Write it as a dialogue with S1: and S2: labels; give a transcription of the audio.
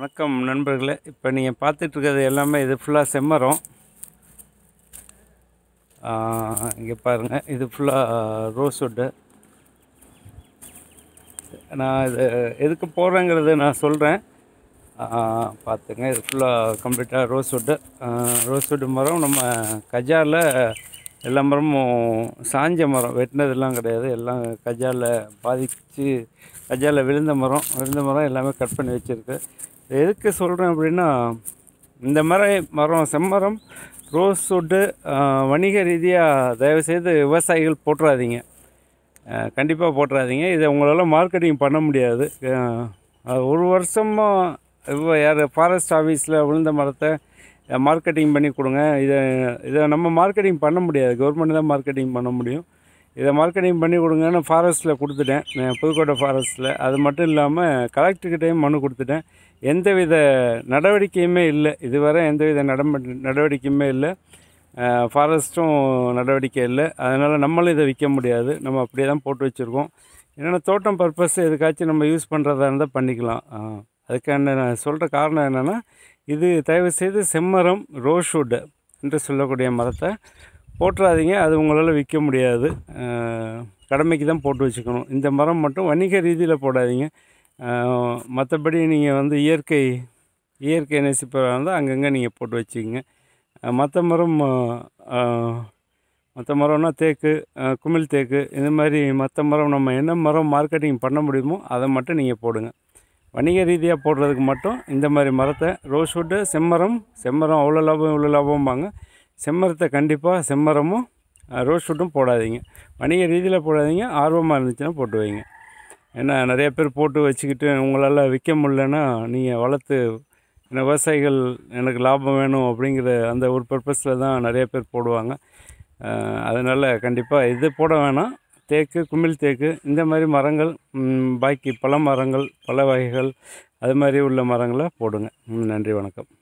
S1: வணக்கம் நண்பர்களே இப்போ நீங்கள் பார்த்துட்ருக்கிறது எல்லாமே இது ஃபுல்லாக செம்மரம் இங்கே பாருங்கள் இது ஃபுல்லாக ரோஸ்வுட்டு நான் இது எதுக்கு போகிறேங்கிறது நான் சொல்கிறேன் பார்த்துங்க இது ஃபுல்லாக கம்ப்ளீட்டாக ரோஸ்வுட்டு ரோஸ்வுட்டு மரம் நம்ம கஜாரில் எல்லா மரமும் சாஞ்ச மரம் வெட்டினதெல்லாம் கிடையாது எல்லாம் கஜாவில் பாதித்து கஜாவில் விழுந்த மரம் விழுந்த மரம் எல்லாமே கட் பண்ணி வச்சுருக்கு எதுக்கு சொல்கிறேன் அப்படின்னா இந்த மரம் மரம் செம்மரம் ரோஸ் வுட்டு வணிக ரீதியாக தயவுசெய்து விவசாயிகள் போட்டுறாதீங்க கண்டிப்பாக போட்டுறாதீங்க இதை உங்களால் மார்க்கெட்டிங் பண்ண முடியாது ஒரு வருஷமாக யார் ஃபாரஸ்ட் ஆஃபீஸில் விழுந்த மரத்தை மார்க்கெட்டிங் பண்ணி கொடுங்க இதை இதை நம்ம மார்க்கெட்டிங் பண்ண முடியாது கவர்மெண்ட் தான் மார்க்கெட்டிங் பண்ண முடியும் இதை மார்க்கெட்டிங் பண்ணி கொடுங்கன்னு ஃபாரஸ்ட்டில் கொடுத்துட்டேன் புதுக்கோட்டை ஃபாரஸ்ட்டில் அது மட்டும் இல்லாமல் கலெக்டர்கிட்டையும் மனு கொடுத்துட்டேன் எந்தவித நடவடிக்கையுமே இல்லை இதுவரை எந்தவித நடம நடவடிக்கையுமே இல்லை ஃபாரஸ்ட்டும் நடவடிக்கை இல்லை அதனால் நம்மளும் இதை விற்க முடியாது நம்ம அப்படியே தான் போட்டு வச்சுருக்கோம் என்னென்னா தோட்டம் பர்பஸ் எதுக்காச்சும் நம்ம யூஸ் பண்ணுறதா இருந்தால் பண்ணிக்கலாம் அதுக்கான நான் சொல்கிற காரணம் என்னென்னா இது தயவுசெய்து செம்மரம் ரோஷ்வுட் என்று சொல்லக்கூடிய மரத்தை போட்டுறாதீங்க அது உங்களால் விற்க முடியாது கடமைக்கு தான் போட்டு வச்சுக்கணும் இந்த மரம் மட்டும் வணிக ரீதியில் போடாதீங்க மற்றபடி நீங்கள் வந்து இயற்கை இயற்கை நேசிப்பதாக இருந்தால் அங்கங்கே நீங்கள் போட்டு வச்சுக்கோங்க மற்ற மரம் மற்ற மரம்னா தேக்கு குமிழ் தேக்கு இந்த மாதிரி மற்ற மரம் நம்ம என்ன மரம் மார்க்கெட்டிங் பண்ண முடியுமோ அதை மட்டும் நீங்கள் போடுங்க வணிக ரீதியாக போடுறதுக்கு மட்டும் இந்த மாதிரி மரத்தை ரோஸ்வுட்டு செம்மரம் செம்மரம் அவ்வளோ லாபம் இவ்வளோ லாபம்பாங்க செம்மரத்தை கண்டிப்பாக செம்மரமும் ரோஸ்வுட்டும் போடாதீங்க வணிக ரீதியில் போடாதீங்க ஆர்வமாக இருந்துச்சுன்னா போட்டு வைங்க ஏன்னா நிறைய பேர் போட்டு வச்சுக்கிட்டு உங்களால் விற்க முடிலன்னா நீங்கள் வளர்த்து விவசாயிகள் எனக்கு லாபம் வேணும் அப்படிங்கிற அந்த ஒரு பர்பஸில் தான் நிறைய பேர் போடுவாங்க அதனால் கண்டிப்பாக இது போட வேணாம் தேக்கு குமிழ் தேக்கு இந்த மாதிரி மரங்கள் பாக்கி பழ மரங்கள் பல வகைகள் அது மாதிரி உள்ள மரங்களை போடுங்க நன்றி வணக்கம்